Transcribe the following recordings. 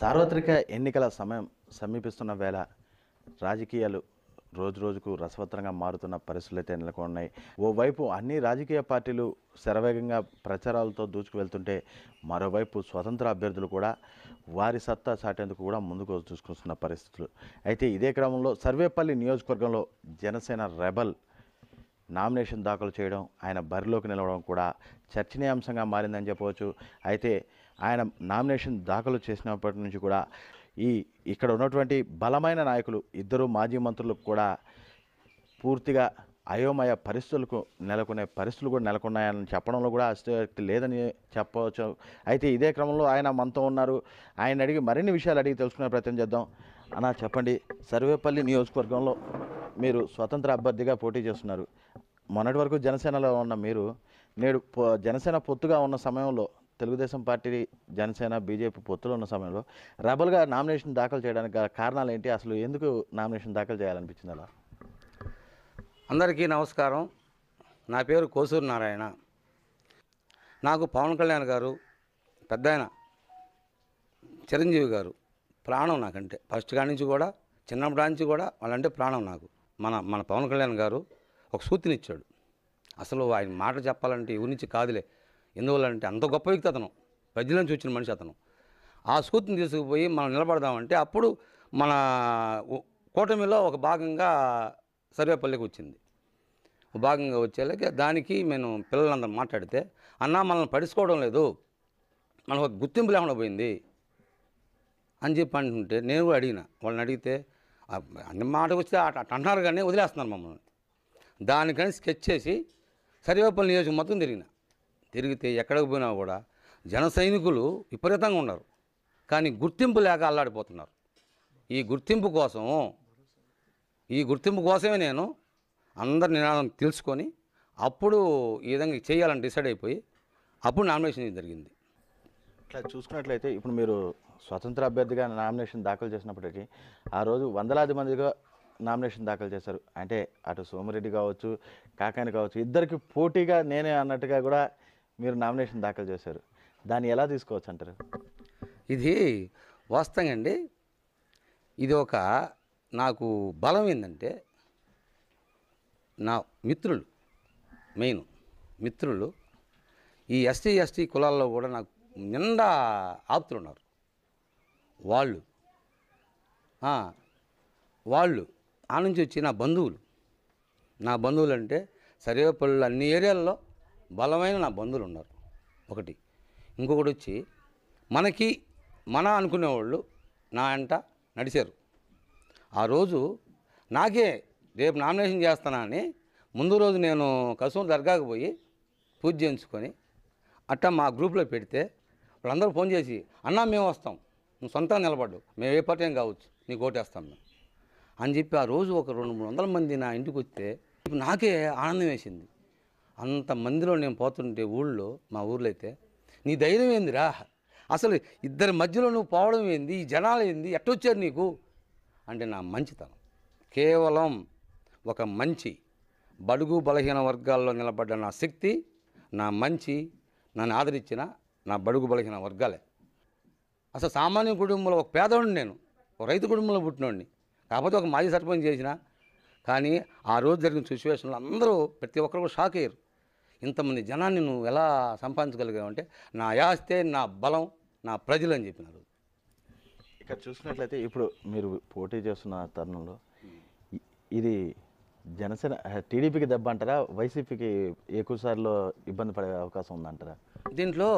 సార్వత్రిక ఎన్నికల సమయం సమీపిస్తున్న వేళ రాజకీయాలు రోజు రోజుకు రసవత్తరంగా మారుతున్న పరిస్థితులు అయితే నెలకొన్నాయి ఓవైపు అన్ని రాజకీయ పార్టీలు శరవేగంగా ప్రచారాలతో దూచుకు వెళ్తుంటే మరోవైపు స్వతంత్ర అభ్యర్థులు కూడా వారి సత్తా చాటేందుకు కూడా ముందుకు చూసుకొస్తున్న పరిస్థితులు అయితే ఇదే క్రమంలో సర్వేపల్లి నియోజకవర్గంలో జనసేన రెబల్ నామినేషన్ దాఖలు చేయడం ఆయన బరిలోకి నిలవడం కూడా చర్చనీయాంశంగా మారిందని చెప్పవచ్చు అయితే ఆయన నామినేషన్ దాఖలు చేసినప్పటి నుంచి కూడా ఈ ఇక్కడ ఉన్నటువంటి బలమైన నాయకులు ఇద్దరు మాజీ మంత్రులకు కూడా పూర్తిగా అయోమయ పరిస్థితులకు నెలకొనే పరిస్థితులు కూడా నెలకొన్నాయని చెప్పడంలో కూడా అస్తవ్యక్తి లేదని చెప్పవచ్చు అయితే ఇదే క్రమంలో ఆయన మనతో ఉన్నారు ఆయన అడిగి మరిన్ని విషయాలు అడిగి తెలుసుకునే ప్రయత్నం చేద్దాం అన్నా చెప్పండి సర్వేపల్లి నియోజకవర్గంలో మీరు స్వతంత్ర అభ్యర్థిగా పోటీ చేస్తున్నారు మొన్నటి వరకు జనసేనలో ఉన్న మీరు నేడు జనసేన పొత్తుగా ఉన్న సమయంలో తెలుగుదేశం పార్టీ జనసేన బీజేపీ పొత్తులో ఉన్న సమయంలో రబల్గా నామినేషన్ దాఖలు చేయడానికి కారణాలు ఏంటి అసలు ఎందుకు నామినేషన్ దాఖలు చేయాలనిపించింది అలా అందరికీ నమస్కారం నా పేరు కోసూరు నారాయణ నాకు పవన్ కళ్యాణ్ గారు పెద్దాయన చిరంజీవి గారు ప్రాణం నాకంటే ఫస్ట్ కాడి నుంచి కూడా చిన్నప్పటి నుంచి కూడా వాళ్ళంటే ప్రాణం నాకు మన మన పవన్ కళ్యాణ్ గారు ఒక సూతినిచ్చాడు అసలు ఆయన మాట చెప్పాలంటే ఊరి నుంచి కాదులే ఎందువల్లంటే అంత గొప్ప వ్యక్తి అతను ప్రజల నుంచి వచ్చిన మనిషి అతను ఆ స్ఫూర్తిని తీసుకుపోయి మనం నిలబడదామంటే అప్పుడు మన కూటమిలో ఒక భాగంగా సర్వేపల్లికి వచ్చింది భాగంగా వచ్చేలాగే దానికి నేను పిల్లలందరూ మాట్లాడితే అన్న మనల్ని పడుచుకోవడం లేదు మనకు గుర్తింపు లేకుండా పోయింది అని చెప్పి అంటుంటే నేను కూడా అడిగిన వాళ్ళని అడిగితే అన్ని మాటకు వస్తే అట్ అంటున్నారు కానీ వదిలేస్తున్నారు మమ్మల్ని దానికని స్కెచ్ చేసి సర్వేపల్లి నియోజకం మొత్తం తిరిగిన తిరిగితే ఎక్కడికి పోయినా కూడా జన సైనికులు విపరీతంగా ఉన్నారు కానీ గుర్తింపు లేక అల్లాడిపోతున్నారు ఈ గుర్తింపు కోసం ఈ గుర్తింపు కోసమే నేను అందరి నినాదం తెలుసుకొని అప్పుడు ఈ విధంగా చేయాలని డిసైడ్ అయిపోయి అప్పుడు నామినేషన్ జరిగింది ఇట్లా చూసుకున్నట్లయితే ఇప్పుడు మీరు స్వతంత్ర అభ్యర్థిగా నామినేషన్ దాఖలు చేసినప్పటికీ ఆ రోజు వందలాది మందిగా నామినేషన్ దాఖలు చేశారు అంటే అటు సోమిరెడ్డి కావచ్చు కాకాని కావచ్చు ఇద్దరికి పోటీగా నేనే అన్నట్టుగా కూడా మీరు నామినేషన్ దాఖలు చేశారు దాన్ని ఎలా తీసుకోవచ్చు అంటారు ఇది వాస్తవంగా అండి ఇది ఒక నాకు బలం ఏంటంటే నా మిత్రులు మెయిన్ మిత్రులు ఈ ఎస్టీ ఎస్టీ కులాల్లో కూడా నాకు నిండా ఆప్తులు ఉన్నారు వాళ్ళు వాళ్ళు ఆ నుంచి వచ్చి నా బంధువులు నా బంధువులు అంటే సరేపల్లి అన్ని ఏరియాల్లో బలమైన నా బంధువులు ఉన్నారు ఒకటి ఇంకొకటి వచ్చి మనకి మన అనుకునేవాళ్ళు నా అంట నడిచారు ఆ రోజు నాకే రేపు నామినేషన్ చేస్తానని ముందు రోజు నేను కసూం దర్గాకు పోయి పూజ చేయించుకొని అట్టా మా గ్రూప్లో పెడితే వాళ్ళందరూ ఫోన్ చేసి అన్నా మేము వస్తాం నువ్వు సొంతంగా నిలబడ్డు మేము ఏ పార్టీ కావచ్చు నీకు ఓటేస్తాం మేము అని చెప్పి ఆ రోజు ఒక రెండు మూడు వందల మంది నా ఇంటికి వస్తే నాకే ఆనందం వేసింది అంతమందిలో నేను పోతుంటే ఊళ్ళో మా ఊర్లో అయితే నీ ధైర్యం ఏందిరా అసలు ఇద్దరి మధ్యలో నువ్వు పోవడం ఏంది ఈ జనాలు ఏంది ఎట్టొచ్చారు నీకు అంటే నా మంచితనం కేవలం ఒక మంచి బడుగు బలహీన వర్గాల్లో నిలబడ్డ నా శక్తి నా మంచి నన్ను ఆదరించిన నా బడుగు బలహీన వర్గాలే అసలు సామాన్య కుటుంబంలో ఒక పేదవాడిని నేను ఒక రైతు కుటుంబంలో పుట్టినోడిని కాకపోతే ఒక మాజీ సర్పంచ్ చేసిన కానీ ఆ రోజు జరిగిన సిచ్యువేషన్లో అందరూ ప్రతి ఒక్కరు షాక్ అయ్యారు ఇంతమంది జనాన్ని నువ్వు ఎలా సంపాదించగలిగావు అంటే నా యాస్తే నా బలం నా ప్రజలు అని చెప్పినారు ఇక్కడ చూసినట్లయితే ఇప్పుడు మీరు పోటీ చేస్తున్న తరుణంలో ఇది జనసేన టీడీపీకి దెబ్బ అంటారా వైసీపీకి ఎక్కువసార్లు ఇబ్బంది పడే అవకాశం ఉందంటారా దీంట్లో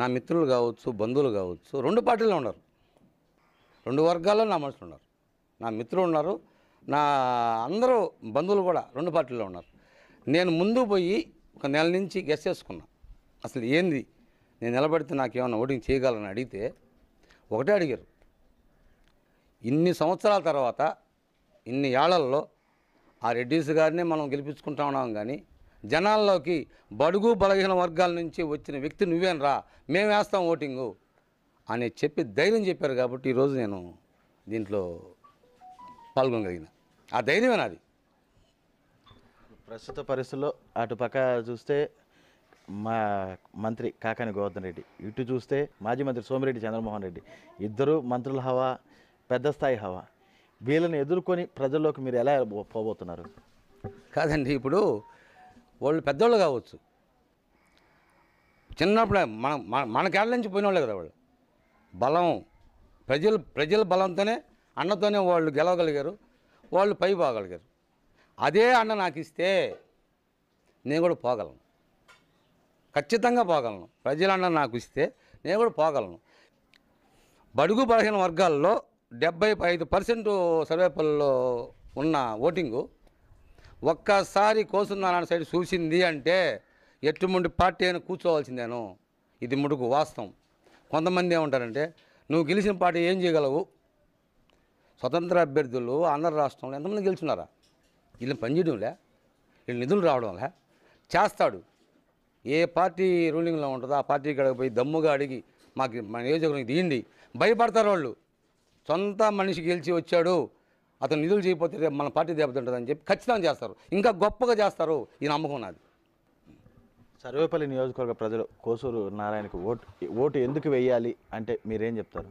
నా మిత్రులు కావచ్చు బంధువులు కావచ్చు రెండు పార్టీలు ఉన్నారు రెండు వర్గాల్లో నా మనుషులు ఉన్నారు నా మిత్రులు ఉన్నారు నా అందరూ బంధువులు కూడా రెండు పార్టీల్లో ఉన్నారు నేను ముందు పోయి ఒక నెల నుంచి గెస్ చేసుకున్నా అసలు ఏంది నేను నిలబడితే నాకు ఏమైనా ఓటింగ్ చేయగలని అడిగితే ఒకటే అడిగారు ఇన్ని సంవత్సరాల తర్వాత ఇన్ని ఏళ్లలో ఆ రెడ్డిస్ గారిని మనం గెలిపించుకుంటా ఉన్నాం కానీ జనాల్లోకి బడుగు బలహీన వర్గాల నుంచి వచ్చిన వ్యక్తి నువ్వేం రా మేము వేస్తాం ఓటింగు అని చెప్పి ధైర్యం చెప్పారు కాబట్టి ఈరోజు నేను దీంట్లో పాల్గొనగలిగిన ఆ ధైర్యమే నాది ప్రస్తుత పరిస్థితుల్లో అటుపక్క చూస్తే మా మంత్రి కాకాని గోవర్ధన్ రెడ్డి ఇటు చూస్తే మాజీ మంత్రి సోమిరెడ్డి చంద్రమోహన్ రెడ్డి ఇద్దరు మంత్రుల హవా పెద్ద స్థాయి హవా వీళ్ళని ఎదుర్కొని ప్రజల్లోకి మీరు ఎలా పోబోతున్నారు కాదండి ఇప్పుడు వాళ్ళు పెద్దోళ్ళు కావచ్చు చిన్నప్పుడు మన మన కేళ్ళ నుంచి పోయిన కదా వాళ్ళు బలం ప్రజలు ప్రజల బలంతోనే అన్నతోనే వాళ్ళు గెలవగలిగారు వాళ్ళు పై బాగలిగారు అదే అన్న నాకు ఇస్తే నేను కూడా పోగలను ఖచ్చితంగా పోగలను ప్రజల అన్న నాకు ఇస్తే నేను కూడా పోగలను బడుగు బలహీన వర్గాల్లో డెబ్బై ఐదు పర్సెంట్ సర్వేపల్లో ఉన్న ఓటింగు ఒక్కసారి కోసున్నారాయణ సైడ్ చూసింది అంటే ముందు పార్టీ అయినా కూర్చోవలసిందేను ఇది ముడుకు వాస్తవం కొంతమంది ఏమంటారంటే నువ్వు గెలిచిన పార్టీ ఏం చేయగలవు స్వతంత్ర అభ్యర్థులు ఆంధ్ర రాష్ట్రంలో ఎంతమంది గెలుచున్నారా వీళ్ళని పనిచేయడంలే వీళ్ళు నిధులు రావడంలే చేస్తాడు ఏ పార్టీ రూలింగ్లో ఉంటుందో ఆ పార్టీ కాడికి పోయి దమ్ముగా అడిగి మాకు మా నియోజకవర్గం దిగింది భయపడతారు వాళ్ళు సొంత మనిషి గెలిచి వచ్చాడు అతను నిధులు చేయకపోతే మన పార్టీ దెబ్బతింటుందని చెప్పి ఖచ్చితంగా చేస్తారు ఇంకా గొప్పగా చేస్తారు ఈ నమ్మకం నాది సర్వేపల్లి నియోజకవర్గ ప్రజలు కోసూరు నారాయణకు ఓటు ఓటు ఎందుకు వెయ్యాలి అంటే మీరేం చెప్తారు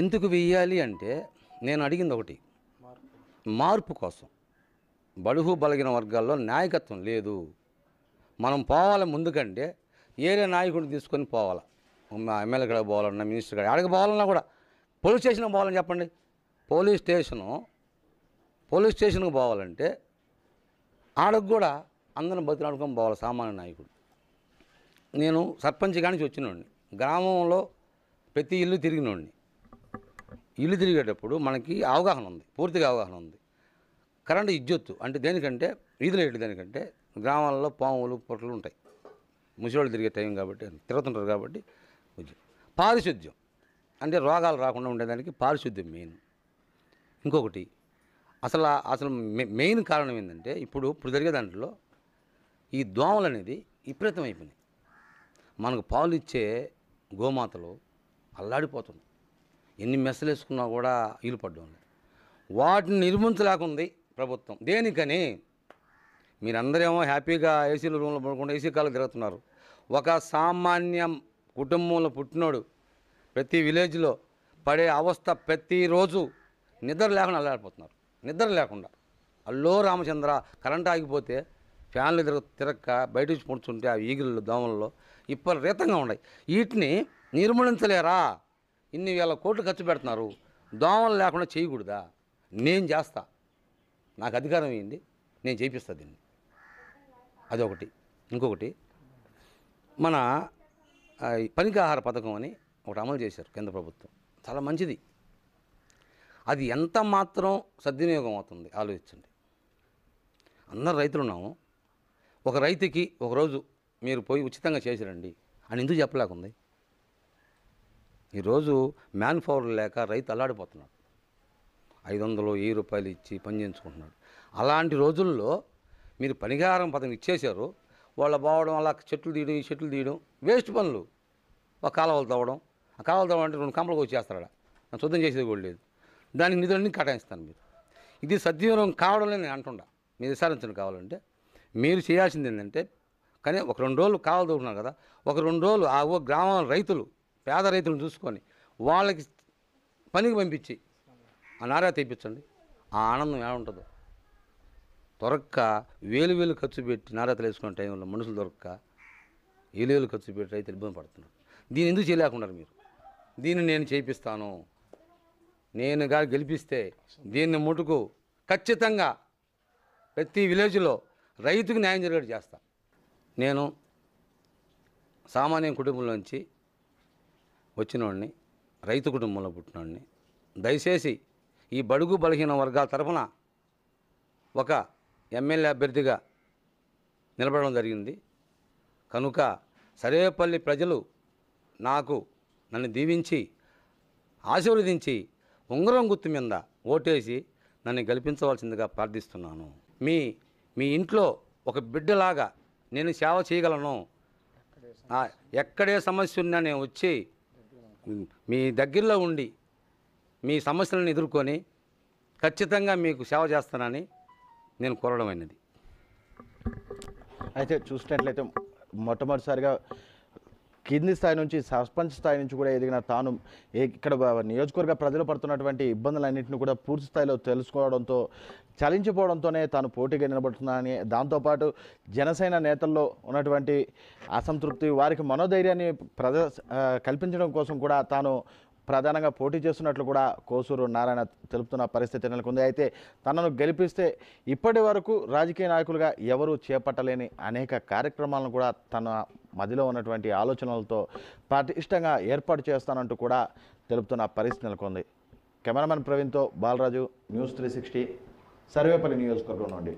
ఎందుకు వెయ్యాలి అంటే నేను అడిగింది ఒకటి మార్పు కోసం బడుగు బలిగిన వర్గాల్లో నాయకత్వం లేదు మనం పోవాలి ముందుకంటే ఏరే నాయకుడిని తీసుకొని పోవాలి ఎమ్మెల్యే కాడ పోవాలన్నా మినిస్టర్ కాడ ఆడికి పోవాలన్నా కూడా పోలీస్ స్టేషన్కి పోవాలని చెప్పండి పోలీస్ స్టేషను పోలీస్ స్టేషన్కి పోవాలంటే ఆడకు కూడా అందరం బతిలాడుకొని పోవాలి సామాన్య నాయకుడు నేను సర్పంచ్ కానించి వచ్చినోడిని గ్రామంలో ప్రతి ఇల్లు తిరిగినోడిని ఇల్లు తిరిగేటప్పుడు మనకి అవగాహన ఉంది పూర్తిగా అవగాహన ఉంది కరెంటు ఇజ్జొత్తు అంటే దేనికంటే వీధి ఏంటి దేనికంటే గ్రామాల్లో పాములు పొట్లు ఉంటాయి ముసలివాళ్ళు తిరిగే టైం కాబట్టి తిరుగుతుంటారు కాబట్టి పారిశుద్ధ్యం అంటే రోగాలు రాకుండా ఉండేదానికి పారిశుద్ధ్యం మెయిన్ ఇంకొకటి అసలు అసలు మెయిన్ కారణం ఏంటంటే ఇప్పుడు ఇప్పుడు జరిగే దాంట్లో ఈ దోమలు అనేది విపరీతం అయిపోయినాయి మనకు పాలు ఇచ్చే గోమాతలు అల్లాడిపోతున్నాయి ఎన్ని మెస్సలు వేసుకున్నా కూడా ఈలు పడ్డం వాటిని నిర్మించలేకుంది ప్రభుత్వం దేనికని మీరందరేమో హ్యాపీగా ఏసీల రూమ్లో పడుకుంటే ఏసీ కాలు తిరుగుతున్నారు ఒక సామాన్య కుటుంబంలో పుట్టినోడు ప్రతి విలేజ్లో పడే అవస్థ ప్రతిరోజు నిద్ర లేకుండా అల్లాడిపోతున్నారు నిద్ర లేకుండా అల్లో రామచంద్ర కరెంట్ ఆగిపోతే ఫ్యాన్లు తిరగ తిరక్క బయట పొడుచుంటే ఆ ఈగిళ్ళు దోమల్లో రీతంగా ఉన్నాయి వీటిని నిర్మూలించలేరా ఇన్ని వేల కోట్లు ఖర్చు పెడుతున్నారు దోమలు లేకుండా చేయకూడదా నేను చేస్తాను నాకు అధికారం అయింది నేను చేపిస్తా దీన్ని అదొకటి ఇంకొకటి మన పనికాహార పథకం అని ఒకటి అమలు చేశారు కేంద్ర ప్రభుత్వం చాలా మంచిది అది ఎంత మాత్రం సద్వినియోగం అవుతుంది ఆలోచించండి అందరు రైతులు ఉన్నాము ఒక రైతుకి ఒకరోజు మీరు పోయి ఉచితంగా చేసిరండి అని ఎందుకు చెప్పలేకుంది ఈరోజు మ్యాన్ పవర్ లేక రైతు అల్లాడిపోతున్నాడు ఐదు వందలు వెయ్యి రూపాయలు ఇచ్చి పనిచేయించుకుంటున్నాడు అలాంటి రోజుల్లో మీరు పనిగారం పదం ఇచ్చేశారు వాళ్ళ బావడం అలా చెట్లు తీయడం ఈ చెట్లు తీయడం వేస్ట్ పనులు ఒక కాలువలు తవ్వడం ఆ కాలువలు తవ్వడం అంటే రెండు కంపలకు వచ్చేస్తాడు నన్ను శుద్ధం చేసేది కూడా లేదు దానికి నిధులన్నీ కేటాయిస్తాను మీరు ఇది సద్వినియోగం కావడం నేను అంటుండా మీరు విచారించండి కావాలంటే మీరు చేయాల్సింది ఏంటంటే కానీ ఒక రెండు రోజులు కావాలి తోడుకున్నారు కదా ఒక రెండు రోజులు ఆ గ్రామంలో రైతులు పేద రైతులను చూసుకొని వాళ్ళకి పనికి పంపించి అనారా తెప్పించండి ఆ ఆనందం ఎలా ఉంటుందో దొరక్క వేలు వేలు ఖర్చు పెట్టి నారా తెలుసుకునే టైంలో మనుషులు దొరక్క వేలు వేలు ఖర్చు పెట్టి రైతులు ఇబ్బంది పడుతున్నారు దీని ఎందుకు చేయలేకున్నారు మీరు దీన్ని నేను చేపిస్తాను నేనుగా గెలిపిస్తే దీన్ని ముటుకు ఖచ్చితంగా ప్రతి విలేజ్లో రైతుకు న్యాయం జరిగేట్టు చేస్తా నేను సామాన్య కుటుంబంలోంచి వచ్చినోడిని రైతు కుటుంబంలో పుట్టినవాడిని దయచేసి ఈ బడుగు బలహీన వర్గాల తరఫున ఒక ఎమ్మెల్యే అభ్యర్థిగా నిలబడడం జరిగింది కనుక సరేపల్లి ప్రజలు నాకు నన్ను దీవించి ఆశీర్వదించి ఉంగరం గుర్తు మీద ఓటేసి నన్ను గెలిపించవలసిందిగా ప్రార్థిస్తున్నాను మీ మీ ఇంట్లో ఒక బిడ్డలాగా నేను సేవ చేయగలను ఎక్కడే సమస్య ఉన్నా నేను వచ్చి మీ దగ్గరలో ఉండి మీ సమస్యలను ఎదుర్కొని ఖచ్చితంగా మీకు సేవ చేస్తానని నేను కోరడమైనది అయితే చూసినట్లయితే మొట్టమొదటిసారిగా కింది స్థాయి నుంచి సర్పంచ్ స్థాయి నుంచి కూడా ఎదిగిన తాను ఇక్కడ నియోజకవర్గ ప్రజలు పడుతున్నటువంటి ఇబ్బందులన్నింటిని కూడా పూర్తి స్థాయిలో తెలుసుకోవడంతో చలించిపోవడంతోనే తాను పోటీగా నిలబడుతున్నానని దాంతోపాటు జనసేన నేతల్లో ఉన్నటువంటి అసంతృప్తి వారికి మనోధైర్యాన్ని ప్రజ కల్పించడం కోసం కూడా తాను ప్రధానంగా పోటీ చేస్తున్నట్లు కూడా కోసూరు నారాయణ తెలుపుతున్న పరిస్థితి నెలకొంది అయితే తనను గెలిపిస్తే ఇప్పటి వరకు రాజకీయ నాయకులుగా ఎవరూ చేపట్టలేని అనేక కార్యక్రమాలను కూడా తన మదిలో ఉన్నటువంటి ఆలోచనలతో పటిష్టంగా ఏర్పాటు చేస్తానంటూ కూడా తెలుపుతున్న పరిస్థితి నెలకొంది కెమెరామెన్ ప్రవీణ్తో Balaraju news three sixty Sarvepalli నియోజకవర్గం నుండి